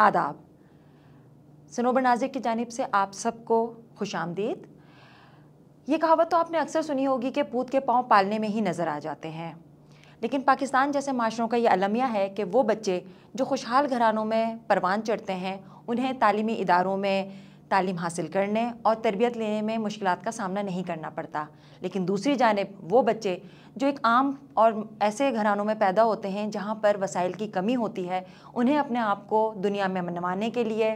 आदाब सनोबर नाजिक की जानब से आप सबको खुश आमदीद ये कहावत तो आपने अक्सर सुनी होगी कि पूत के पाँव पालने में ही नज़र आ जाते हैं लेकिन पाकिस्तान जैसे माशरों का ये अलमिया है कि वो बच्चे जो खुशहाल घरानों में परवान चढ़ते हैं उन्हें तालीमी इदारों में तालीम हासिल करने और तरबियत लेने में मुश्किल का सामना नहीं करना पड़ता लेकिन दूसरी जानब वो बच्चे जो एक आम और ऐसे घरानों में पैदा होते हैं जहाँ पर वसाइल की कमी होती है उन्हें अपने आप को दुनिया में मनवाने के लिए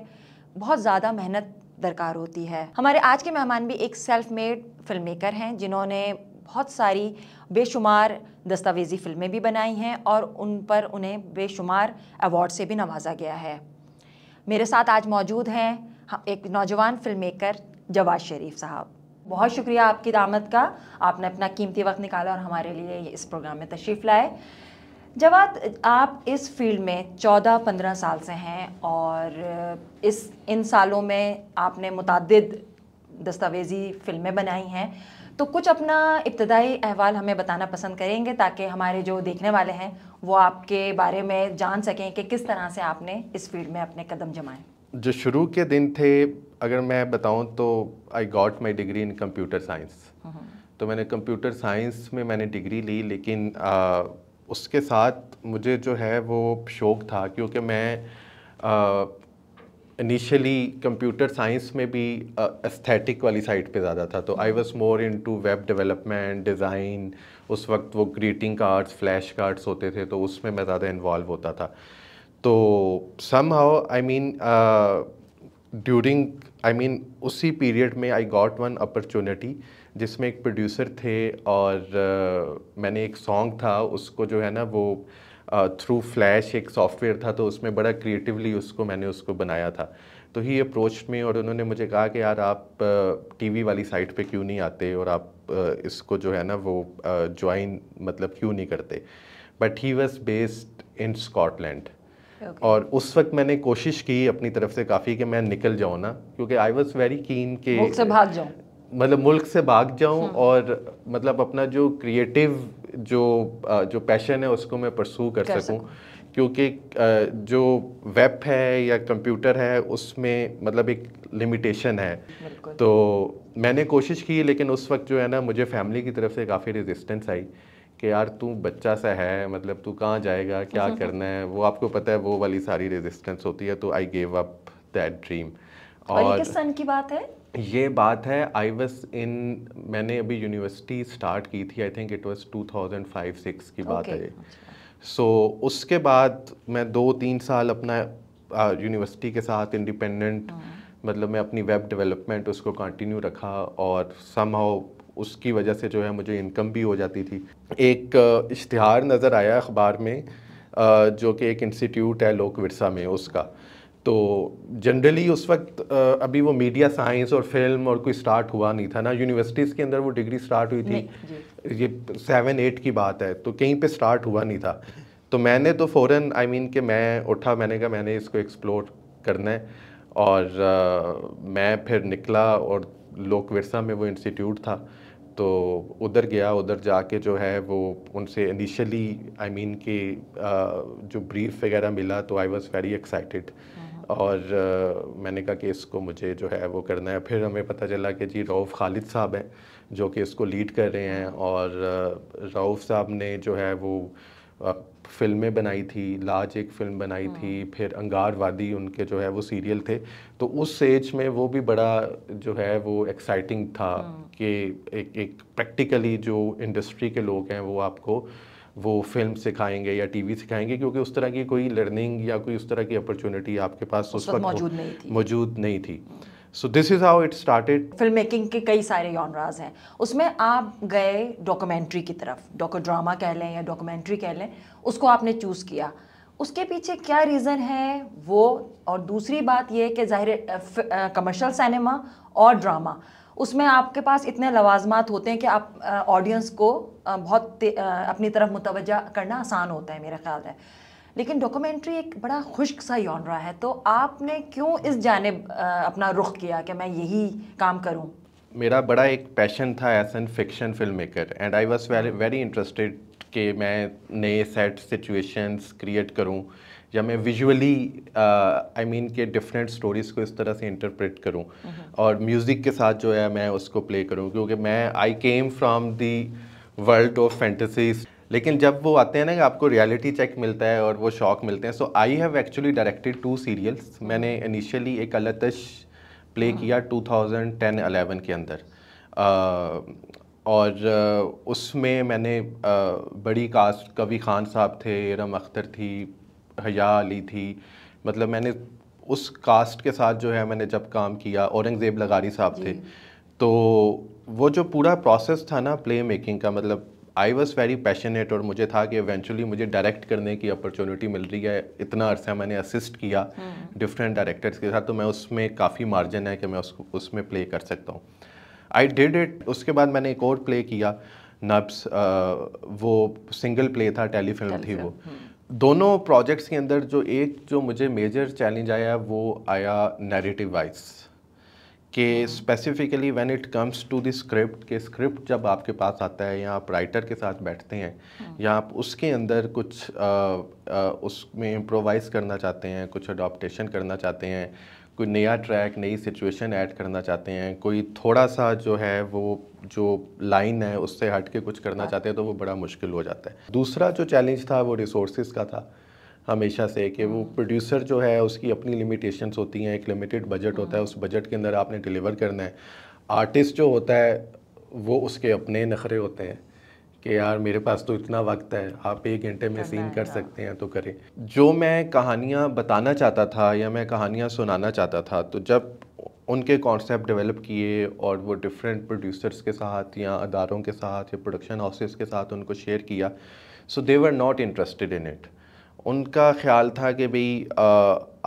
बहुत ज़्यादा मेहनत दरकार होती है हमारे आज के मेहमान भी एक सेल्फ मेड फिल्म मेकर हैं जिन्होंने बहुत सारी बेशुमार दस्तावेजी फ़िल्में भी बनाई हैं और उन पर उन्हें बेशुमार अवार्ड से भी नवाजा गया है मेरे साथ आज मौजूद हैं हाँ, एक नौजवान फिल्म मेकर जवाज शरीफ साहब बहुत शुक्रिया आपकी दामद का आपने अपना कीमती वक्त निकाला और हमारे लिए इस प्रोग्राम में तशरीफ़ लाए जवाब आप इस फील्ड में चौदह पंद्रह साल से हैं और इस इन सालों में आपने मुतद दस्तावेज़ी फ़िल्में बनाई हैं तो कुछ अपना इब्तदाई अहवाल हमें बताना पसंद करेंगे ताकि हमारे जो देखने वाले हैं वो आपके बारे में जान सकें कि किस तरह से आपने इस फील्ड में अपने कदम जमाएं जो शुरू के दिन थे अगर मैं बताऊं तो I got my degree in computer science तो मैंने कंप्यूटर साइंस में मैंने डिग्री ली लेकिन आ, उसके साथ मुझे जो है वो शौक़ था क्योंकि मैं इनिशियली कंप्यूटर साइंस में भी एस्थेटिक वाली साइड पे ज़्यादा था तो I was more into web development design उस वक्त वो ग्रीटिंग कार्ड्स फ्लैश कार्ड्स होते थे तो उसमें मैं ज़्यादा इन्वॉल्व होता था तो somehow I mean during I mean उसी पीरियड में आई गॉट वन अपॉर्चुनिटी जिसमें एक प्रोड्यूसर थे और uh, मैंने एक सॉन्ग था उसको जो है ना वो थ्रू uh, फ्लैश एक सॉफ्टवेयर था तो उसमें बड़ा क्रिएटिवली उसको मैंने उसको बनाया था तो ही अप्रोच में और उन्होंने मुझे कहा कि यार आप टीवी uh, वाली साइट पे क्यों नहीं आते और आप uh, इसको जो है ना वो ज्वाइन uh, मतलब क्यों नहीं करते but he was based in Scotland okay. और उस वक्त मैंने कोशिश की अपनी तरफ से काफ़ी कि मैं निकल जाऊँ ना क्योंकि आई वॉज वेरी कीन के मुल्क से भाग जाऊँ मतलब मुल्क से भाग जाऊँ हम्म। और मतलब अपना जो क्रिएटिव जो जो पैशन है उसको मैं परसू कर, कर सकूँ क्योंकि जो वेब है या कंप्यूटर है उसमें मतलब एक लिमिटेशन है तो मैंने कोशिश की लेकिन उस वक्त जो है ना मुझे फैमिली की तरफ से काफ़ी रेजिस्टेंस आई कि यार तू बच्चा सा है मतलब तू कहाँ जाएगा क्या हम्म, हम्म, हम्म। करना है वो आपको पता है वो वाली सारी रेजिस्टेंस होती है तो I gave up that dream और, किस सन की बात है ये बात है आई वॉज इन मैंने अभी यूनिवर्सिटी स्टार्ट की थी I think it was two thousand five six की बात है है सो अच्छा। so, उसके बाद मैं दो तीन साल अपना यूनिवर्सिटी के साथ इंडिपेंडेंट हाँ। मतलब मैं अपनी वेब डेवलपमेंट उसको कंटिन्यू रखा और सम हाउ उसकी वजह से जो है मुझे इनकम भी हो जाती थी एक इश्तहार नज़र आया अखबार में जो कि एक इंस्टीट्यूट है लोक विरसा में उसका तो जनरली उस वक्त अभी वो मीडिया साइंस और फिल्म और कोई स्टार्ट हुआ नहीं था ना यूनिवर्सिटीज़ के अंदर वो डिग्री स्टार्ट हुई थी ये सेवन एट की बात है तो कहीं पे स्टार्ट हुआ नहीं था तो मैंने तो फ़ौर आई मीन कि मैं उठा मैंने कहा मैंने इसको एक्सप्लोर करना है और आ, मैं फिर निकला और लोक विरसा में वो इंस्टीट्यूट था तो उधर गया उधर जाके जो है वो उनसे इनिशियली आई मीन के जो ब्रीफ वगैरह मिला तो आई वाज वेरी एक्साइटेड और uh, मैंने कहा कि इसको मुझे जो है वो करना है फिर हमें पता चला कि जी रऊफ़ खालिद साहब हैं जो कि इसको लीड कर रहे हैं और uh, रऊफ़ साहब ने जो है वो फिल्में बनाई थी लाज एक फिल्म बनाई हाँ। थी फिर अंगारवादी उनके जो है वो सीरियल थे तो उस एज में वो भी बड़ा जो है वो एक्साइटिंग था हाँ। कि एक एक प्रैक्टिकली जो इंडस्ट्री के लोग हैं वो आपको वो फिल्म सिखाएंगे या टीवी सिखाएंगे क्योंकि उस तरह की कोई लर्निंग या कोई उस तरह की अपॉर्चुनिटी आपके पास उस वक्त मौजूद नहीं थी, मौजूद नहीं थी। हाँ। So this is how it started film making के कई सारे यौनराज हैं उसमें आप गए डॉक्यूमेंट्री की तरफ डॉक्टर ड्रामा कह लें या डॉक्यूमेंट्री कह लें उसको आपने चूज़ किया उसके पीछे क्या रीज़न है वो और दूसरी बात यह कि ज़ाहिर कमर्शल सिनेमा और ड्रामा उसमें आपके पास इतने लवाजमात होते हैं कि आप ऑडियंस को बहुत अपनी तरफ मुतवजा करना आसान होता है मेरे ख्याल है लेकिन डॉक्यूमेंट्री एक बड़ा खुश्क सा यौन रहा है तो आपने क्यों इस जानब अपना रुख किया कि मैं यही काम करूँ मेरा बड़ा एक पैशन था as an fiction film maker and I was very interested कि मैं नए सेट सिचुएशंस क्रिएट करूं या मैं विजुअली आई मीन के डिफरेंट स्टोरीज़ को इस तरह से इंटरप्रेट करूं हम्म। और म्यूज़िक के साथ जो है मैं उसको प्ले करूं क्योंकि मैं I came from the world of fantasies लेकिन जब वो आते हैं ना आपको रियलिटी चेक मिलता है और वो शौक मिलते हैं so I have actually directed two serials मैंने इनिशियली एक अलतश प्ले हाँ। किया 2010-11 के अंदर आ, और उसमें मैंने आ, बड़ी कास्ट कवि खान साहब थे रम अख्तर थी हया अली थी मतलब मैंने उस कास्ट के साथ जो है मैंने जब काम किया औरंगज़ेब लगारी साहब थे तो वो जो पूरा प्रोसेस था ना प्ले मेकिंग का मतलब आई वॉज़ वेरी पैशनेट और मुझे था कि एवेंचुअली मुझे डायरेक्ट करने की अपॉर्चुनिटी मिल रही है इतना अरसा मैंने असिस्ट किया डिफरेंट हम्म। डायरेक्टर्स के साथ तो मैं उसमें काफ़ी मार्जिन है कि मैं उस उसमें प्ले कर सकता हूँ आई डिड इट उसके बाद मैंने एक और प्ले किया नब्स वो सिंगल प्ले था टेलीफिल्म थी वो हम्म। दोनों प्रोजेक्ट्स के अंदर जो एक जो मुझे मेजर चैलेंज आया वो आया नैरेटिव वाइज कि specifically when it comes to the script के स्क्रिप्ट जब आपके पास आता है या आप राइटर के साथ बैठते हैं हम्म। या आप उसके अंदर कुछ उसमें इम्प्रोवाइज़ करना चाहते हैं कुछ अडोप्टेशन करना चाहते हैं कोई नया ट्रैक नई सिचुएशन ऐड करना चाहते हैं कोई थोड़ा सा जो है वो जो लाइन है उससे हट के कुछ करना हाँ। चाहते हैं तो वो बड़ा मुश्किल हो जाता है दूसरा जो चैलेंज था वो रिसोर्सेज का था हमेशा से कि वो प्रोड्यूसर हम्म। जो है उसकी अपनी लिमिटेशंस होती हैं एक लिमिटेड बजट होता है हम्म। उस बजट के अंदर आपने डिलीवर करना है आर्टिस्ट जो होता है वो उसके अपने नखरे होते हैं कि यार मेरे पास तो इतना वक्त है आप एक घंटे में सीन कर हाँ। सकते हैं तो करें जो मैं कहानियाँ बताना चाहता था या मैं कहानियाँ सुनाना चाहता था तो जब उनके कॉन्सेप्ट डेवलप किए और वो डिफरेंट प्रोड्यूसर्स के साथ या अदारों के साथ या प्रोडक्शन हाउसेस के साथ उनको शेयर किया so they were not interested in it उनका ख्याल था कि भाई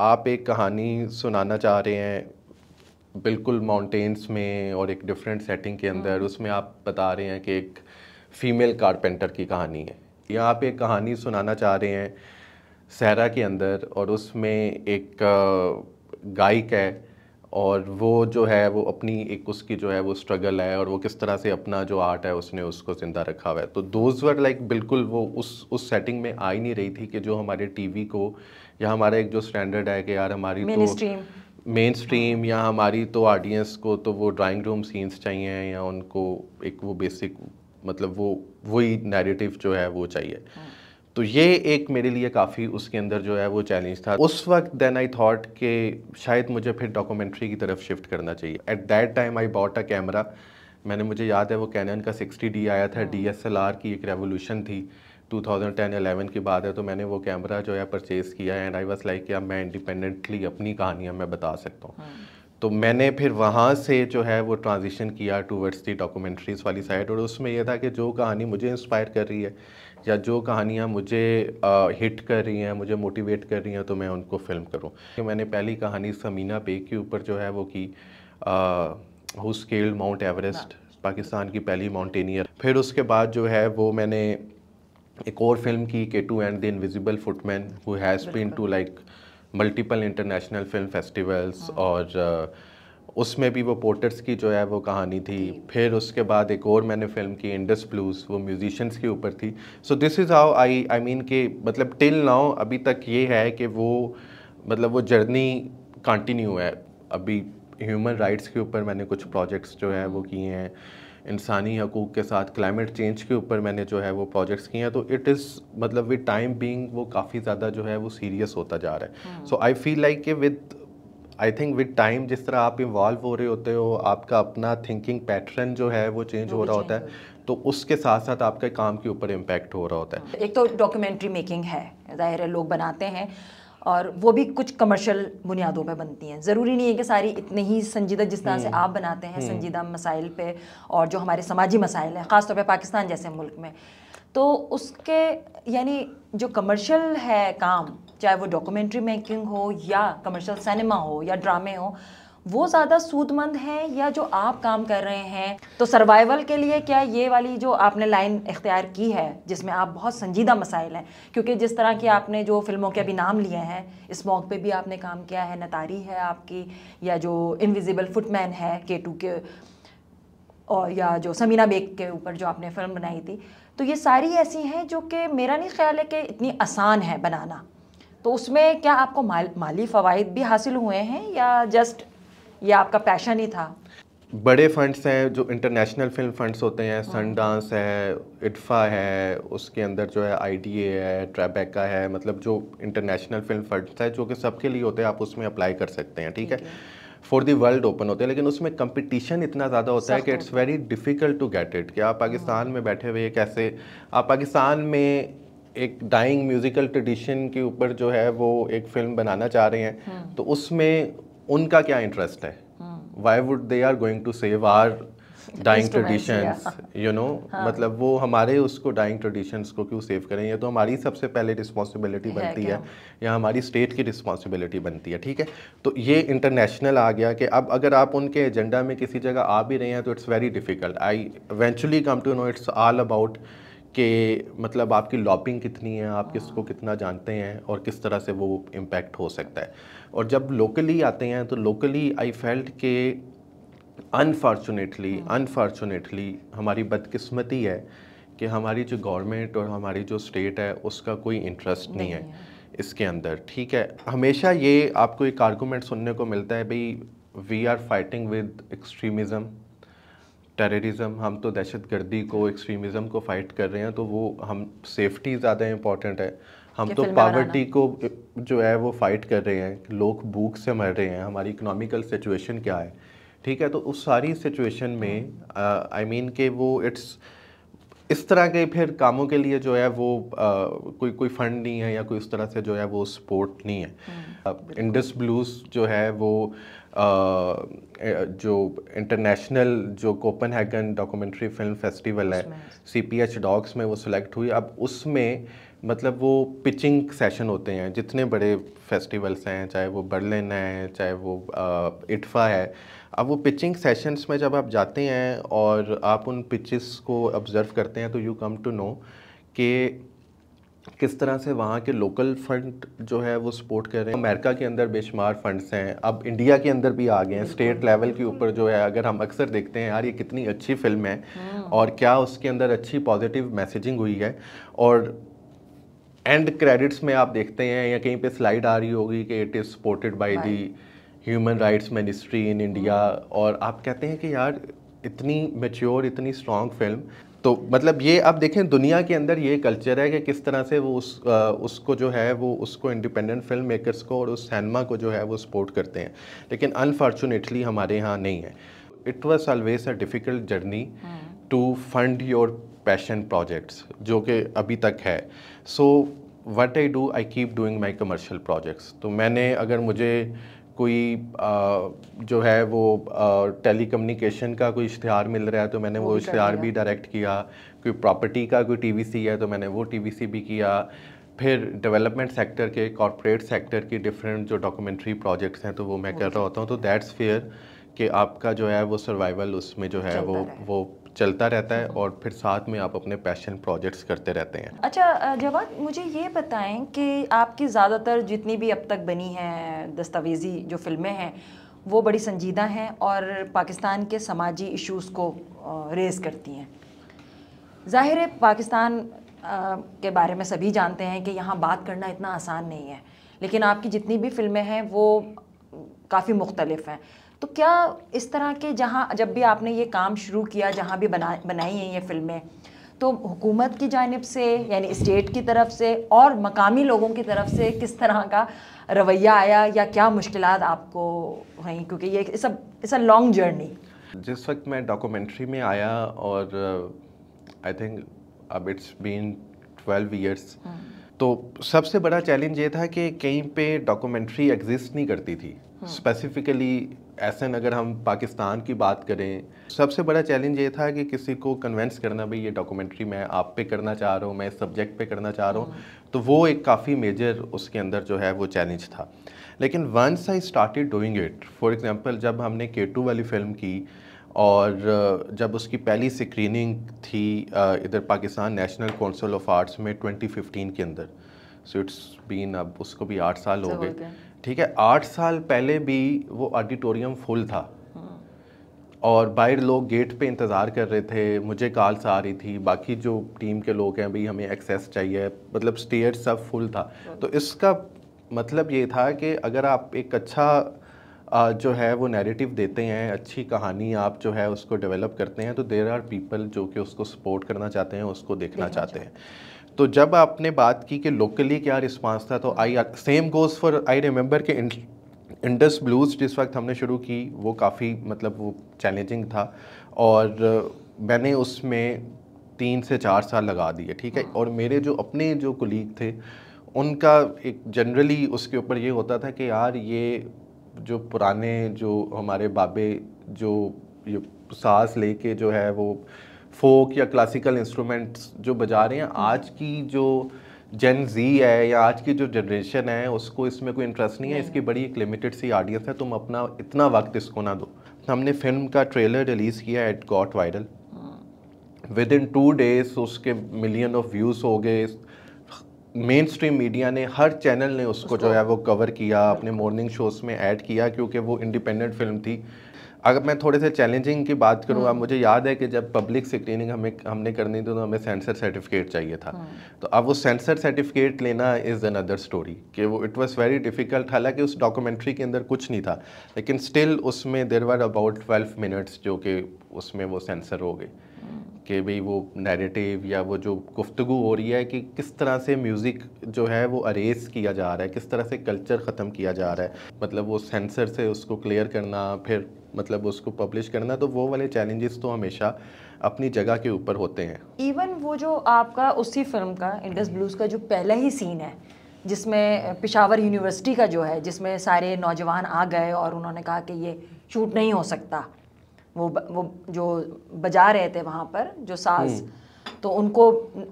आप एक कहानी सुनाना चाह रहे हैं बिल्कुल माउंटेन्स में और एक डिफरेंट सेटिंग के अंदर हाँ। उसमें आप बता रहे हैं कि एक फ़ीमेल कारपेंटर की कहानी है या आप एक कहानी सुनाना चाह रहे हैं सहरा के अंदर और उसमें एक गायक है और वो जो है वो अपनी एक उसकी जो है वो स्ट्रगल है और वो किस तरह से अपना जो आर्ट है उसने उसको ज़िंदा रखा हुआ है तो दोज वर लाइक बिल्कुल वो उस उस सेटिंग में आ ही नहीं रही थी कि जो हमारे टीवी को या हमारा एक जो स्टैंडर्ड है कि यार हमारी तो मेन स्ट्रीम या हमारी तो ऑडियंस को तो वो ड्राइंग रूम सीन्स चाहिए या उनको एक वो बेसिक मतलब वो वही नैरेटिव जो है वो चाहिए हाँ। तो ये एक मेरे लिए काफ़ी उसके अंदर जो है वो चैलेंज था उस वक्त देन आई थॉट कि शायद मुझे फिर डॉक्यूमेंट्री की तरफ शिफ्ट करना चाहिए at that time I bought a camera मैंने मुझे याद है वो कैनन का 60D आया था आर की एक रेवोल्यूशन थी 2010-11 की बात है तो मैंने वो कैमरा जो है परचेज़ किया एंड आई वॉज लाइक कि अब मैं इंडिपेंडेंटली अपनी कहानियाँ मैं बता सकता हूँ हाँ। तो मैंने फिर वहाँ से जो है वो ट्रांजिशन किया टूवर्ड्स दी डॉक्यूमेंट्रीज़ वाली साइड और उसमें यह था कि जो कहानी मुझे इंस्पायर कर रही है या जो कहानियाँ मुझे आ, हिट कर रही हैं मुझे मोटिवेट कर रही हैं तो मैं उनको फ़िल्म करूँ तो मैंने पहली कहानी समीना बेग के ऊपर जो है वो की who scaled Mount Everest Pakistan की पहली माउंटेनियर फिर उसके बाद जो है वो मैंने एक और फिल्म की K two and the invisible footman who has been to like multiple international film festivals और uh, उसमें भी वो पोर्टर्स की जो है वो कहानी थी फिर उसके बाद एक और मैंने फिल्म की इंडस ब्लूज वो म्यूजिशंस के ऊपर थी so this is how I I mean के मतलब टिल नाउ अभी तक ये है कि वो मतलब वो जर्नी कंटिन्यू है अभी ह्यूमन राइट्स के ऊपर मैंने कुछ प्रोजेक्ट्स जो है वो हाँ। किए हैं इंसानी हकूक़ के साथ क्लाइमेट चेंज के ऊपर मैंने जो है वो प्रोजेक्ट्स किए हैं तो इट इज़ मतलब विद टाइम बीइंग वो काफ़ी ज़्यादा जो है वो सीरियस होता जा रहा है सो आई फील लाइक कि with I think with time जिस तरह आप इन्वॉल्व हो रहे होते हो आपका अपना थिंकिंग पैटर्न जो है वो चेंज हो रहा होता है तो उसके साथ साथ आपके काम के ऊपर इम्पेक्ट हो रहा होता है एक तो डॉक्यूमेंट्री मेकिंग है ज़ाहिर है लोग बनाते हैं और वो भी कुछ कमर्शियल बुनियादों पे बनती हैं ज़रूरी नहीं है कि सारी इतने ही संजीदा जिस तरह से हम्म। आप बनाते हैं हम्म। संजीदा मसाइल पे और जो हमारे समाजी मसाइल हैं ख़ासतौर पर पाकिस्तान जैसे मुल्क में तो उसके यानी जो कमर्शियल है काम चाहे वो डॉक्यूमेंट्री मेकिंग हो या कमर्शियल सिनेमा हो या ड्रामे हो वो ज़्यादा सूदमंद है या जो आप काम कर रहे हैं तो सर्वाइवल के लिए क्या ये वाली जो आपने लाइन इख्तियार की है जिसमें आप बहुत संजीदा मसाइल हैं क्योंकि जिस तरह की आपने जो फिल्मों के अभी नाम लिए हैं इस मौके पे भी आपने काम किया है नतारी है आपकी या जो इनविजिबल फुटमैन है के टू के और या जो समीना बेग के ऊपर जो आपने फिल्म बनाई थी तो ये सारी ऐसी हैं जो कि मेरा नहीं ख्याल है कि इतनी आसान है बनाना तो उसमें क्या आपको माल, माली फ़वाद भी हासिल हुए हैं या जस्ट या आपका पैशन ही था बड़े फंड्स हैं जो इंटरनेशनल फिल्म फंड्स होते हैं सन डांस है इटफा है उसके अंदर जो है आई है ट्रैबेका है मतलब जो इंटरनेशनल फिल्म फंड्स है जो कि सबके लिए होते हैं आप उसमें अप्लाई कर सकते हैं ठीक है फॉर दी वर्ल्ड ओपन होते हैं लेकिन उसमें कंपटीशन इतना ज़्यादा होता है कि it's very difficult to get it कि आप पाकिस्तान हाँ। में बैठे हुए कैसे आप पाकिस्तान में एक डाइंग म्यूज़िकल ट्रेडिशन के ऊपर जो है वो एक फ़िल्म बनाना चाह रहे हैं हाँ। तो उसमें उनका क्या इंटरेस्ट है why would they are going to save our dying traditions you know मतलब वो हमारे उसको डाइंग ट्रेडिशंस को क्यों सेव करें ये तो हमारी सबसे पहले रिस्पॉन्सिबिलिटी बनती है, है या हमारी स्टेट की रिस्पॉन्सिबिलिटी बनती है ठीक है तो ये इंटरनेशनल आ गया कि अब अगर आप उनके एजेंडा में किसी जगह आ भी रहे हैं तो it's very difficult I eventually come to know it's all about कि मतलब आपकी लॉपिंग कितनी है आप किसको कितना जानते हैं और किस तरह से वो इम्पेक्ट हो सकता है और जब लोकली आते हैं तो लोकली आई फेल्ट के अनफॉर्चुनेटली अनफॉर्चुनेटली हमारी बदकिस्मती है कि हमारी जो गवर्नमेंट और हमारी जो स्टेट है उसका कोई इंटरेस्ट नहीं, नहीं है इसके अंदर ठीक है हमेशा ये आपको एक आर्गूमेंट सुनने को मिलता है भाई we are fighting with extremism terrorism हम तो दहशत गर्दी को एक्सट्रीमिज्म को फाइट कर रहे हैं तो वो हम सेफ्टी ज़्यादा इम्पॉर्टेंट है हम तो पावर्टी को जो है वो फाइट कर रहे हैं लोग भूख से मर रहे हैं हमारी इकोनॉमिकल सिचुएशन क्या है ठीक है तो उस सारी सिचुएशन में आई मीन के वो इट्स इस तरह के फिर कामों के लिए जो है वो आ, कोई कोई फंड नहीं है या कोई उस तरह से जो है वो सपोर्ट नहीं है इंडस हम्म, ब्लूज जो है वो जो इंटरनेशनल जो कोपनहेगन डॉक्यूमेंट्री फिल्म फेस्टिवल है सी पी एच डॉग्स में वो सिलेक्ट हुई अब उसमें मतलब वो पिचिंग सेशन होते हैं जितने बड़े फेस्टिवल्स हैं चाहे वो बर्लिन है चाहे वो इटफा है अब वो पिचिंग सेशंस में जब आप जाते हैं और आप उन पिचेस को ऑब्ज़र्व करते हैं तो यू कम टू नो कि किस तरह से वहाँ के लोकल फंड जो है वो सपोर्ट कर रहे हैं अमेरिका के अंदर बेशुमार फंड्स हैं अब इंडिया के अंदर भी आ गए हैं स्टेट लेवल के ऊपर जो है अगर हम अक्सर देखते हैं यार ये कितनी अच्छी फिल्म है हम्म। और क्या उसके अंदर अच्छी पॉजिटिव मैसेजिंग हुई है और एंड क्रेडिट्स में आप देखते हैं या कहीं पर स्लाइड आ रही होगी कि it is supported by the human rights ministry in India और आप कहते हैं कि यार इतनी मेच्योर इतनी स्ट्रॉन्ग फिल्म तो मतलब ये आप देखें दुनिया के अंदर ये कल्चर है कि किस तरह से वो उस आ, उसको जो है वो उसको इंडिपेंडेंट फिल्म मेकर्स को और उस सैनमा को जो है वो सपोर्ट करते हैं लेकिन अनफॉर्चुनेटली हमारे यहाँ नहीं है it was always a difficult journey to fund your passion projects जो कि अभी तक है so what I do I keep doing my commercial projects तो मैंने अगर मुझे कोई आ, जो है वो टेलीकम्युनिकेशन का कोई इश्तहार मिल रहा है तो मैंने वो, वो इश्तहार भी डायरेक्ट किया कोई प्रॉपर्टी का कोई टीवीसी है तो मैंने वो टीवीसी भी किया फिर डेवलपमेंट सेक्टर के कॉरपोरेट सेक्टर के डिफरेंट जो डॉक्यूमेंट्री प्रोजेक्ट्स हैं तो वो मैं कर रहा होता हूँ तो दैट्स फेयर कि आपका जो है वो सर्वाइवल उसमें जो है वो वो चलता रहता है और फिर साथ में आप अपने पैशन प्रोजेक्ट्स करते रहते हैं अच्छा जवाब मुझे ये बताएं कि आपकी ज़्यादातर जितनी भी अब तक बनी हैं दस्तावेजी जो फिल्में हैं वो बड़ी संजीदा हैं और पाकिस्तान के समाजी इश्यूज को रेज करती हैं ज़ाहिर है पाकिस्तान के बारे में सभी जानते हैं कि यहाँ बात करना इतना आसान नहीं है लेकिन आपकी जितनी भी फिल्में हैं वो काफ़ी मुख्तलफ़ हैं तो क्या इस तरह के जहाँ जब भी आपने ये काम शुरू किया जहाँ भी बना बनाई हैं ये फिल्में तो हुकूमत की जानब से यानी स्टेट की तरफ से और मकामी लोगों की तरफ से किस तरह का रवैया आया या क्या मुश्किल आपको हुई क्योंकि ये सब इस लॉन्ग जर्नी जिस वक्त मैं डॉक्यूमेंट्री में आया और आई uh, थिंक अब इट्स बीन ट्वेल्व ईयर्स तो सबसे बड़ा चैलेंज ये था कि कहीं पे डॉक्यूमेंट्री एग्जिस्ट नहीं करती थी स्पेसिफिकली हम्म। ऐसे अगर हम पाकिस्तान की बात करें सबसे बड़ा चैलेंज ये था कि किसी को कन्वेंस करना भाई ये डॉक्यूमेंट्री मैं आप पे करना चाह रहा हूँ मैं इस सब्जेक्ट पे करना चाह रहा हूँ हाँ। तो वो एक काफ़ी मेजर उसके अंदर जो है वो चैलेंज था लेकिन once I started doing it for example जब हमने के टू वाली फिल्म की और जब उसकी पहली स्क्रीनिंग थी इधर Pakistan National Council of Arts में ट्वेंटी के अंदर सो इट्स बीन अब उसको भी आठ साल हो अच्छा, गए ठीक है आठ साल पहले भी वो ऑडिटोरियम फुल था और बाहर लोग गेट पे इंतज़ार कर रहे थे मुझे कॉल्स आ रही थी बाकी जो टीम के लोग हैं भाई हमें एक्सेस चाहिए मतलब स्टेयर सब फुल था तो इसका मतलब ये था कि अगर आप एक अच्छा जो है वो नैरेटिव देते हैं अच्छी कहानी आप जो है उसको डेवलप करते हैं तो देर आर पीपल जो कि उसको सपोर्ट करना चाहते हैं उसको देखना, देखना चाहते हैं तो जब आपने बात की कि लोकली क्या रिस्पांस था तो I same goes for I remember के इंडस ब्लूज़ जिस वक्त हमने शुरू की वो काफ़ी मतलब वो चैलेंजिंग था और मैंने उसमें तीन से चार साल लगा दिए ठीक है और मेरे जो अपने जो कुलीग थे उनका एक जनरली उसके ऊपर ये होता था कि यार ये जो पुराने जो हमारे बाबे जो ये सांस लेके जो है वो फोक या क्लासिकल इंस्ट्रूमेंट्स जो बजा रहे हैं आज की जो जेन जी है या आज की जो जनरेशन है उसको इसमें कोई इंटरेस्ट नहीं है इसकी बड़ी एक लिमिटेड सी ऑडियंस है तुम अपना इतना वक्त इसको ना दो हमने फिल्म का ट्रेलर रिलीज़ किया it got viral within two days उसके मिलियन ऑफ व्यूज़ हो गए मेन स्ट्रीम मीडिया ने हर चैनल ने उसको, उसको जो है वो कवर किया अपने मॉर्निंग शोज़ में ऐड किया क्योंकि वो इंडिपेंडेंट फिल्म थी अगर मैं थोड़े से चैलेंजिंग की बात करूँगा हम्म। मुझे याद है कि जब पब्लिक स्क्रीनिंग हमें हमने करनी थी तो हमें सेंसर सर्टिफिकेट चाहिए था हम्म। तो अब वो सेंसर सर्टिफिकेट लेना इज़ एन अदर स्टोरी कि वो इट वॉज़ वेरी डिफ़िकल्ट हालांकि उस डॉक्यूमेंट्री के अंदर कुछ नहीं था लेकिन स्टिल उसमें there were about twelve minutes जो कि उसमें वो सेंसर हो गए कि भाई वो नैरेटिव या वो जो गुफ्तु हो रही है कि किस तरह से म्यूज़िक जो है वो अरेज किया जा रहा है किस तरह से कल्चर ख़त्म किया जा रहा है मतलब वो सेंसर से उसको क्लियर करना फिर मतलब उसको पब्लिश करना तो वो वाले चैलेंजेस तो हमेशा अपनी जगह के ऊपर होते हैं इवन वो जो आपका उसी फिल्म का इंडस ब्लूज़ हम्म। का जो पहला ही सीन है जिसमें पिशावर यूनिवर्सिटी का जो है जिसमें सारे नौजवान आ गए और उन्होंने कहा कि ये शूट नहीं हो सकता वो वो जो बजा रहे थे वहां पर जो साज हम्म। तो उनको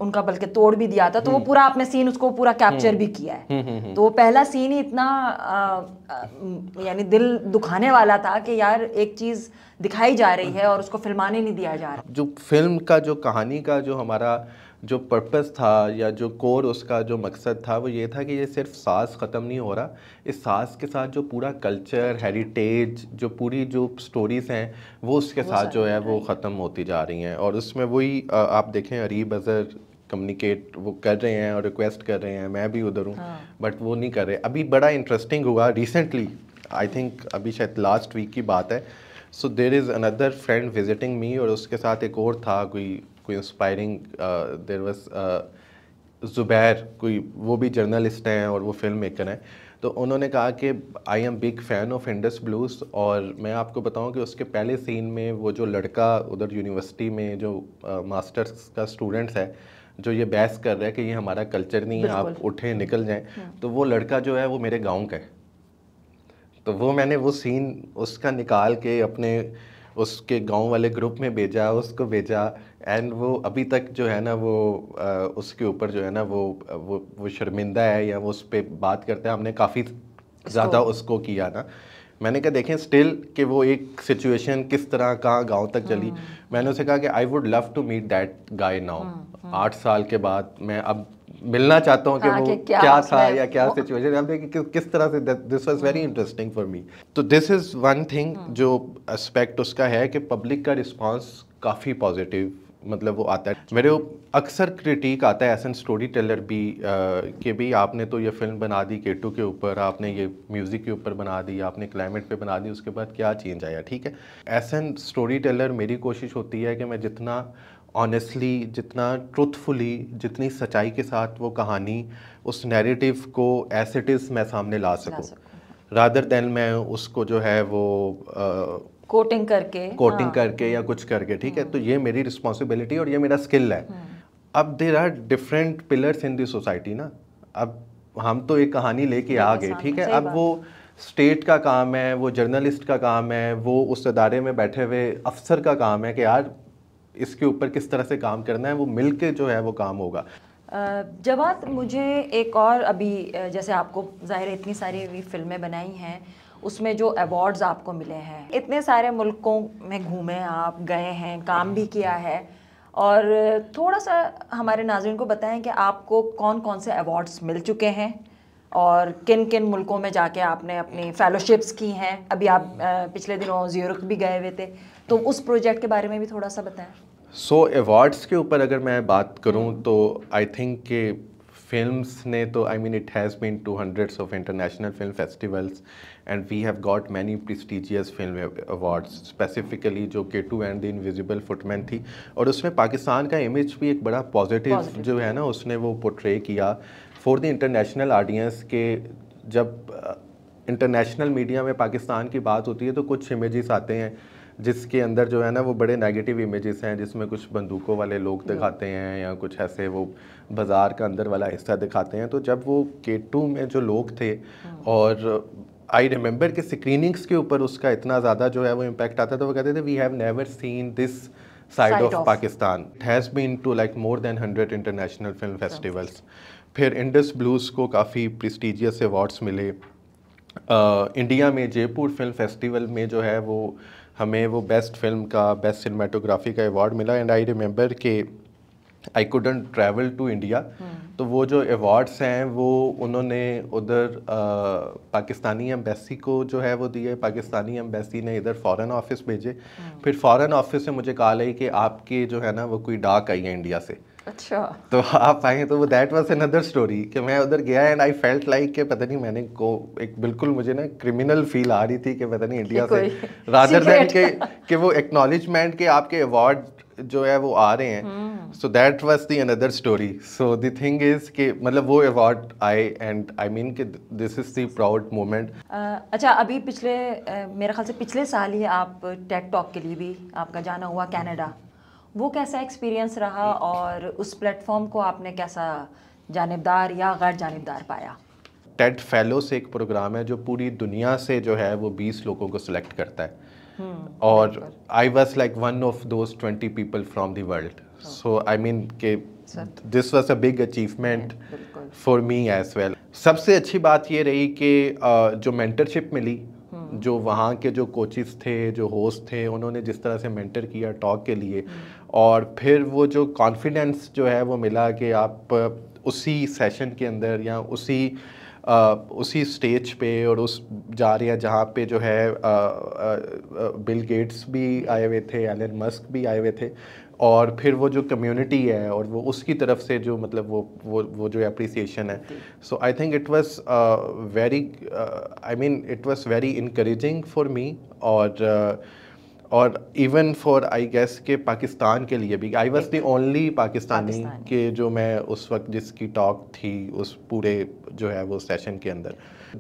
उनका बल्कि तोड़ भी दिया था तो वो हम्म। पूरा आपने सीन उसको पूरा कैप्चर हम्म। भी किया है तो वो पहला सीन ही इतना यानी दिल दुखाने वाला था कि यार एक चीज़ दिखाई जा रही है और उसको फिल्माने नहीं दिया जा रहा जो फिल्म का जो कहानी का जो हमारा जो पर्पस था या जो कोर उसका जो मकसद था वो ये था कि ये सिर्फ सास ख़त्म नहीं हो रहा इस सास के साथ जो पूरा कल्चर हेरिटेज जो पूरी जो स्टोरीज़ हैं वो उसके वो साथ जो है वो ख़त्म होती जा रही हैं और उसमें वही आप देखें अरीब अज़र कम्युनिकेट वो कर रहे हैं और रिक्वेस्ट कर रहे हैं मैं भी उधर हूँ हाँ। बट वो नहीं कर रहे अभी बड़ा इंटरेस्टिंग हुआ रिसेंटली आई थिंक अभी शायद लास्ट वीक की बात है so there is another friend visiting me और उसके साथ एक और था कोई कोई इंस्पायरिंग देर वॉज ज़ुबैर कोई वो भी जर्नलिस्ट हैं और वो फिल्म मेकर हैं तो उन्होंने कहा कि I am big fan of Indus Blues और मैं आपको बताऊं कि उसके पहले सीन में वो जो लड़का उधर यूनिवर्सिटी में जो मास्टर्स uh, का स्टूडेंट्स है जो ये बहस कर रहा है कि ये हमारा कल्चर नहीं है आप उठें निकल जाएं हाँ। तो वो लड़का जो है वो मेरे गाँव का है तो वो मैंने वो सीन उसका निकाल के अपने उसके गांव वाले ग्रुप में भेजा उसको भेजा एंड वो अभी तक जो है ना वो आ, उसके ऊपर जो है ना वो वो वो शर्मिंदा है या वो उस पर बात करते हैं हमने काफ़ी ज़्यादा उसको किया ना मैंने कहा देखें स्टिल कि वो एक सिचुएशन किस तरह कहाँ गांव तक चली हाँ। मैंने उसे कहा कि I would love to meet that guy now आठ साल के बाद मैं अब मिलना चाहता हूँ कि हाँ, वो क्या, क्या था या क्या सिचुएशन आप देखिए कि, किस तरह से this was very interesting for me तो दिस इज़ वन थिंग जो एस्पेक्ट उसका है कि पब्लिक का रिस्पांस काफ़ी पॉजिटिव मतलब वो आता है मेरे अक्सर क्रिटिक आता है एसन स्टोरी टेलर भी कि भाई आपने तो ये फिल्म बना दी केटू के ऊपर आपने ये म्यूज़िक के ऊपर बना दी आपने क्लाइमेट पे बना दी उसके बाद क्या चेंज आया ठीक है एसन स्टोरी टेलर मेरी कोशिश होती है कि मैं जितना ऑनेस्टली जितना ट्रुथफुली जितनी सच्चाई के साथ वो कहानी उस नैरेटिव को एस इट इज़ मैं सामने ला सकूँ रादर देन मैं उसको जो है वो कोटिंग करके कोटिंग हाँ, करके या कुछ करके ठीक है हम्म। तो ये मेरी रिस्पॉन्सिबिलिटी और ये मेरा स्किल है हम्म। अब there are different pillars in this society ना अब हम तो एक कहानी लेके आ गए ठीक है अब वो स्टेट का काम है वो जर्नलिस्ट का काम है वो उस अदारे में बैठे हुए अफसर का काम है कि यार इसके ऊपर किस तरह से काम करना है वो मिल के जो है वो काम होगा जवाब मुझे एक और अभी जैसे आपको ज़ाहिर इतनी सारी अभी फिल्में बनाई हैं उसमें जो अवार्ड्स आपको मिले हैं इतने सारे मुल्कों में घूमे आप गए हैं काम भी किया है और थोड़ा सा हमारे नाजरन को बताएं कि आपको कौन कौन से अवार्ड्स मिल चुके हैं और किन किन मुल्कों में जाके आपने अपनी फेलोशिप्स की हैं अभी आप पिछले दिनों ज्यूरक भी गए हुए थे तो उस प्रोजेक्ट के बारे में भी थोड़ा सा बताएं सो so, अवार्ड्स के ऊपर अगर मैं बात करूं हम्म। तो आई थिंक के फिल्म्स ने तो I mean it has been to hundreds of international film festivals and we have got many prestigious film awards specifically जो K two and the invisible footman थी और उसमें पाकिस्तान का इमेज भी एक बड़ा पॉजिटिव जो है ना उसने वो पोट्रे किया फॉर द इंटरनेशनल ऑडियंस के जब इंटरनेशनल uh, मीडिया में पाकिस्तान की बात होती है तो कुछ इमेजेस आते हैं जिसके अंदर जो है ना वो बड़े नेगेटिव इमेजेस हैं जिसमें कुछ बंदूकों वाले लोग दिखाते हैं या कुछ ऐसे वो बाज़ार का अंदर वाला हिस्सा दिखाते हैं तो जब वो के टू में जो लोग थे hmm. और आई रिमेंबर के स्क्रीनिंग्स के ऊपर उसका इतना ज़्यादा जो है वो इम्पैक्ट आता था वो कहते थे we have never seen this side of Pakistan has been to like more than hundred international film festivals फिर इंडस ब्लूज़ को काफ़ी प्रिस्टीजियस अवार्ड्स मिले इंडिया में जयपुर फिल्म फेस्टिवल में जो है वो हमें वो बेस्ट फिल्म का बेस्ट सिनेमाटोग्राफी का अवार्ड मिला एंड आई रिमेंबर के I couldn't travel to India तो वो जो अवार्ड्स हैं वो उन्होंने उधर पाकिस्तानी एम्बेसी को जो है वो दिए पाकिस्तानी एम्बेसी ने इधर फॉरेन ऑफिस भेजे hmm. फिर फॉरेन ऑफिस से मुझे कहा लाई कि आपके जो है ना वो कोई डाक आई है इंडिया से अच्छा तो आप आए तो वो दैट वाज अनदर स्टोरी कि मैं उधर गया एंड आई फेल्ट लाइक के पता नहीं मैंने को एक बिल्कुल मुझे ना क्रिमिनल फील आ रही थी कि पता नहीं इंडिया से रादर देन के कि वो एक्नॉलेजमेंट के आपके अवार्ड जो है वो आ रहे हैं so that was the another story so the thing is कि मतलब वो अवार्ड आए एंड आई मीन कि this is the proud moment अच्छा अभी पिछले uh, मेरे ख्याल से पिछले साल ही आप टेक टॉक के लिए भी आपका जाना हुआ कनाडा वो कैसा एक्सपीरियंस रहा हम्म। और उस प्लेटफॉर्म को आपने कैसा जानबदार या गैर जानबदार पाया टेट फेलो से एक प्रोग्राम है जो पूरी दुनिया से जो है वो 20 लोगों को सिलेक्ट करता है हम्म, और I was like one of those 20 people from the world so I mean के this was a big achievement for me as well सबसे अच्छी बात ये रही कि जो मेंटरशिप मिली हम्म। जो वहाँ के जो कोचिज थे जो होस्ट थे उन्होंने जिस तरह से मेंटर किया टॉक के लिए और फिर वो जो कॉन्फिडेंस जो है वो मिला कि आप उसी सेशन के अंदर या उसी आ, उसी स्टेज पे और उस जा रहे हैं जहाँ पे जो है आ, आ, बिल गेट्स भी आए हुए थे एलन मस्क भी आए हुए थे और फिर वो जो कम्युनिटी है और वो उसकी तरफ से जो मतलब वो वो वो जो अप्रिसिएशन है so I think it was very I mean it was very encouraging for me और uh, और इवन फॉर आई गेस के पाकिस्तान के लिए भी I was the only Pakistani के जो मैं उस वक्त जिसकी टॉक थी उस पूरे जो है वो सेशन के अंदर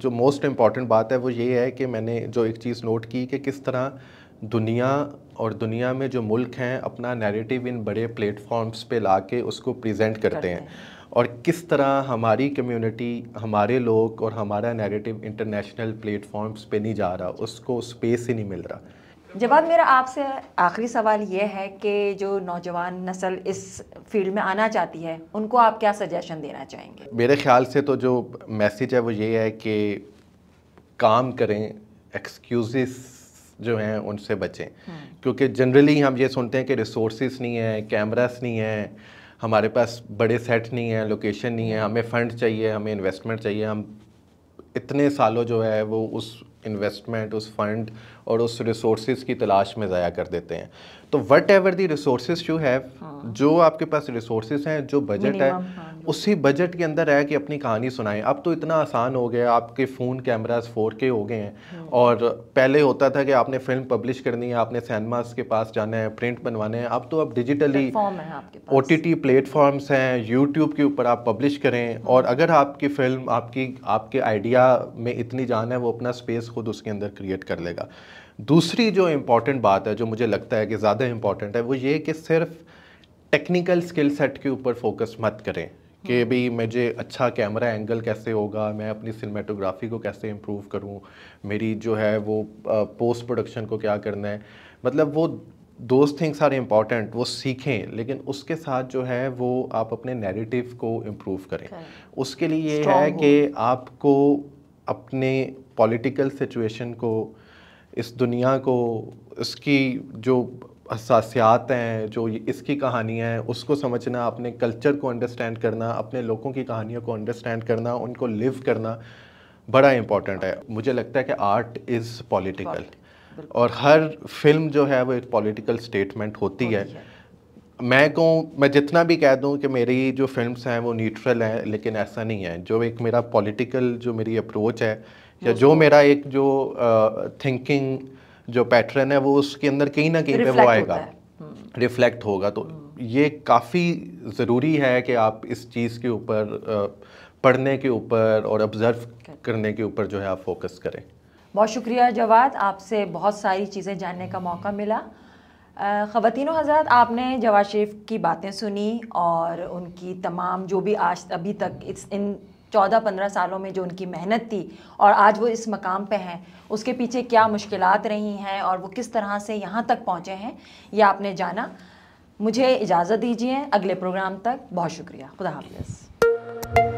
जो मोस्ट इम्पॉर्टेंट बात है वो ये है कि मैंने जो एक चीज़ नोट की कि किस तरह दुनिया और दुनिया में जो मुल्क हैं अपना नैरेटिव इन बड़े प्लेटफॉर्म्स पे ला के उसको प्रेजेंट करते, करते हैं और किस तरह हमारी कम्युनिटी हमारे लोग और हमारा नैरेटिव इंटरनेशनल प्लेटफॉर्म्स पे नहीं जा रहा उसको स्पेस ही नहीं मिल रहा जवाब मेरा आपसे आखिरी सवाल ये है कि जो नौजवान नस्ल इस फील्ड में आना चाहती है उनको आप क्या सजेशन देना चाहेंगे मेरे ख्याल से तो जो मैसेज है वो ये है कि काम करें एक्सक्यूज़ जो हैं उनसे बचें हम्म। क्योंकि जनरली हम ये सुनते हैं कि रिसोर्स नहीं हैं कैमरास नहीं हैं हमारे पास बड़े सेट नहीं हैं लोकेशन नहीं है हमें फ़ंड चाहिए हमें इन्वेस्टमेंट चाहिए हम इतने सालों जो है वो उस इन्वेस्टमेंट उस फंड और उस रिसोर्स की तलाश में ज़ाया कर देते हैं तो whatever the resource you have जो आपके पास रिसोर्स हैं जो बजट है हाँ, उसी बजट के अंदर है कि अपनी कहानी सुनाएं अब तो इतना आसान हो गया आपके फ़ोन कैमराज फोर के हो गए हैं हाँ। और पहले होता था कि आपने फिल्म पब्लिश करनी है आपने सैनमास के पास जाना है प्रिंट बनवाने हैं अब तो अब digitally O T T platforms हैं यूट्यूब के ऊपर आप पब्लिश करें हाँ। और अगर आपकी फिल्म आपकी आपके आइडिया में इतनी जान है वो अपना स्पेस खुद उसके अंदर क्रिएट कर लेगा दूसरी जो इम्पॉर्टेंट बात है जो मुझे लगता है कि ज़्यादा इम्पॉर्टेंट है वो ये कि सिर्फ टेक्निकल स्किल सेट के ऊपर फोकस मत करें कि हम्म। भाई मुझे अच्छा कैमरा एंगल कैसे होगा मैं अपनी सिनेमाटोग्राफी को कैसे इम्प्रूव करूँ मेरी जो है वो पोस्ट प्रोडक्शन को क्या करना है मतलब वो दोज थिंग्स आर इम्पॉर्टेंट वो सीखें लेकिन उसके साथ जो है वो आप अपने नैरेटिव को इम्प्रूव करें उसके लिए ये है कि आपको अपने पॉलिटिकल सिचुएशन को इस दुनिया को इसकी जो हसासियात हैं जो इसकी कहानियाँ हैं उसको समझना अपने कल्चर को अंडरस्टैंड करना अपने लोगों की कहानियों को अंडरस्टैंड करना उनको लिव करना बड़ा इम्पॉर्टेंट है मुझे लगता है कि आर्ट इज़ पॉलिटिकल और हर फिल्म जो है वो एक पॉलिटिकल स्टेटमेंट होती है मैं कहूँ मैं जितना भी कह दूँ कि मेरी जो फिल्म्स हैं वो न्यूट्रल हैं लेकिन ऐसा नहीं है जो एक मेरा पॉलिटिकल जो मेरी अप्रोच है या जो हम्म। मेरा एक जो थिंकिंग जो पैटर्न है वो उसके अंदर कहीं ना कहीं पे वो आएगा रिफ्लेक्ट हम्म। होगा तो हम्म। ये काफ़ी ज़रूरी है कि आप इस चीज़ के ऊपर पढ़ने के ऊपर और ऑब्ज़र्व करने के ऊपर जो है आप फोकस करें बहुत शुक्रिया जवाद आपसे बहुत सारी चीज़ें जानने का मौका मिला ख़वातिन हजरत आपने जवाज शरीफ की बातें सुनी और उनकी तमाम जो भी आज अभी तक इस इन चौदह पंद्रह सालों में जो उनकी मेहनत थी और आज वो इस मकाम पे हैं उसके पीछे क्या मुश्किल रही हैं और वो किस तरह से यहाँ तक पहुँचे हैं ये आपने जाना मुझे इजाज़त दीजिए अगले प्रोग्राम तक बहुत शुक्रिया खुदा हाफ